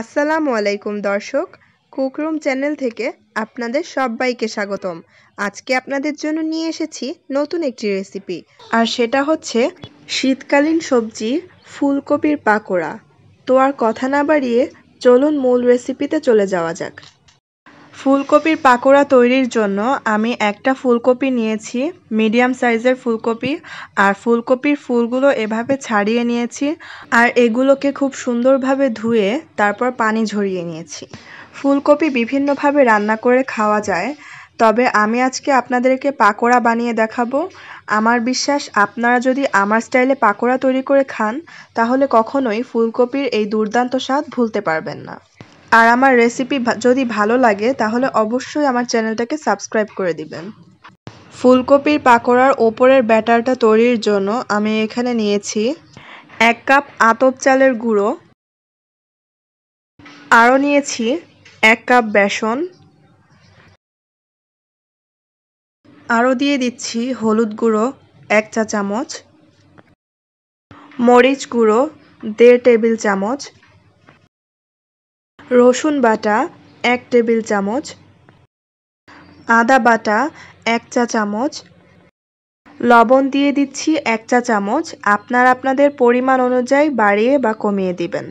আসসালামু আলাইকুম দর্শক কুকরুম চ্যানেল থেকে আপনাদের সবাইকে স্বাগতম আজকে আপনাদের জন্য নিয়ে এসেছি নতুন একটি রেসিপি আর সেটা হচ্ছে শীতকালীন সবজি ফুলকপির পাকোড়া তো আর কথা না বাড়িয়ে চলুন মূল রেসিপিতে চলে যাওয়া যাক ফুলকপির পাকোড়া তৈরির জন্য আমি একটা ফুলকপি নিয়েছি মিডিয়াম সাইজের ফুলকপি আর ফুলকপির ফুলগুলো এভাবে ছাড়িয়ে নিয়েছি আর এগুলোকে খুব সুন্দরভাবে ধুয়ে তারপর পানি ঝরিয়ে নিয়েছি ফুলকপি বিভিন্নভাবে রান্না করে খাওয়া যায় তবে আমি আজকে আপনাদেরকে পাকোড়া বানিয়ে দেখাবো আমার বিশ্বাস আপনারা যদি আমার স্টাইলে পাকোড়া তৈরি করে খান তাহলে কখনোই ফুলকপির এই দুর্দান্ত স্বাদ ভুলতে পারবেন না আর আমার রেসিপি যদি ভালো লাগে তাহলে অবশ্যই আমার চ্যানেলটাকে সাবস্ক্রাইব করে দিবেন ফুলকপির পাকোড়ার ওপরের ব্যাটারটা তৈরির জন্য আমি এখানে নিয়েছি এক কাপ আতপ চালের গুঁড়ো আরও নিয়েছি এক কাপ বেসন আরও দিয়ে দিচ্ছি হলুদ গুঁড়ো এক চা চামচ মরিচ গুঁড়ো দেড় টেবিল চামচ রসুন বাটা এক টেবিল চামচ আদা বাটা এক চা চামচ লবণ দিয়ে দিচ্ছি এক চা চামচ আপনার আপনাদের পরিমাণ অনুযায়ী বাড়িয়ে বা কমিয়ে দিবেন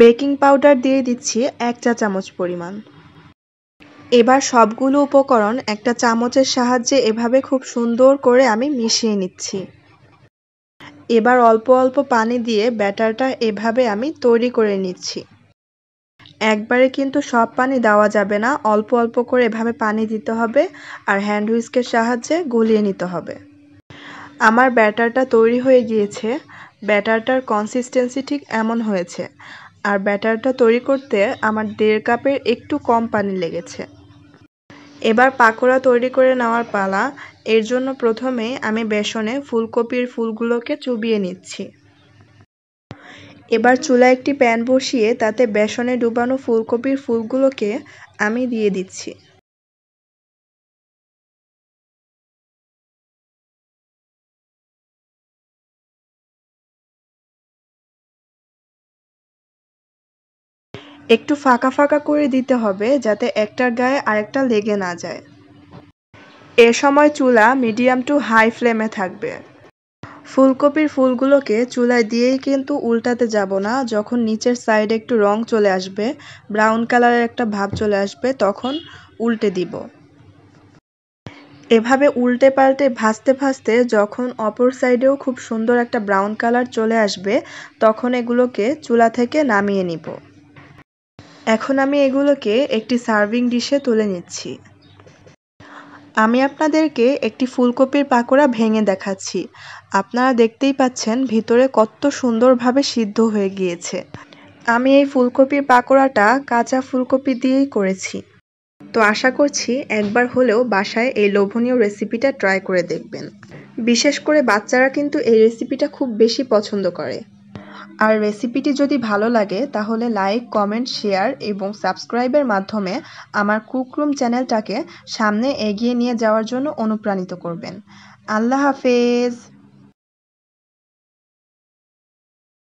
বেকিং পাউডার দিয়ে দিচ্ছি এক চা চামচ পরিমাণ এবার সবগুলো উপকরণ একটা চামচের সাহায্যে এভাবে খুব সুন্দর করে আমি মিশিয়ে নিচ্ছি এবার অল্প অল্প পানি দিয়ে ব্যাটারটা এভাবে আমি তৈরি করে নিচ্ছি একবারে কিন্তু সব পানি দেওয়া যাবে না অল্প অল্প করে এভাবে পানি দিতে হবে আর হ্যান্ড হুইস্কের সাহায্যে গলিয়ে নিতে হবে আমার ব্যাটারটা তৈরি হয়ে গিয়েছে ব্যাটারটার কনসিস্টেন্সি ঠিক এমন হয়েছে আর ব্যাটারটা তৈরি করতে আমার দেড় কাপের একটু কম পানি লেগেছে এবার পাকোড়া তৈরি করে নেওয়ার পালা এর জন্য প্রথমে আমি বেসনে ফুলকপির ফুলগুলোকে চুবিয়ে নিচ্ছি এবার চুলায় একটি প্যান বসিয়ে তাতে বেসনে ডুবানো ফুলকপির ফুলগুলোকে আমি দিয়ে দিচ্ছি একটু ফাঁকা ফাঁকা করে দিতে হবে যাতে একটার গায়ে আরেকটা লেগে না যায় এ সময় চুলা মিডিয়াম টু হাই ফ্লেমে থাকবে ফুলকপির ফুলগুলোকে চুলায় দিয়েই কিন্তু উল্টাতে যাব না যখন নিচের সাইডে একটু রং চলে আসবে ব্রাউন কালারের একটা ভাব চলে আসবে তখন উল্টে দিব এভাবে উল্টে পাল্টে ভাজতে ভাজতে যখন অপর সাইডেও খুব সুন্দর একটা ব্রাউন কালার চলে আসবে তখন এগুলোকে চুলা থেকে নামিয়ে নিব এখন আমি এগুলোকে একটি সার্ভিং ডিশে তুলে নিচ্ছি আমি আপনাদেরকে একটি ফুলকপির পাকোড়া ভেঙে দেখাচ্ছি আপনারা দেখতেই পাচ্ছেন ভিতরে কত সুন্দরভাবে সিদ্ধ হয়ে গিয়েছে আমি এই ফুলকপির পাকোড়াটা কাঁচা ফুলকপি দিয়েই করেছি তো আশা করছি একবার হলেও বাসায় এই লোভনীয় রেসিপিটা ট্রাই করে দেখবেন বিশেষ করে বাচ্চারা কিন্তু এই রেসিপিটা খুব বেশি পছন্দ করে আর রেসিপিটি যদি ভালো লাগে তাহলে লাইক কমেন্ট শেয়ার এবং সাবস্ক্রাইবের মাধ্যমে আমার কুকরুম চ্যানেলটাকে সামনে এগিয়ে নিয়ে যাওয়ার জন্য অনুপ্রাণিত করবেন আল্লাহ হাফেজ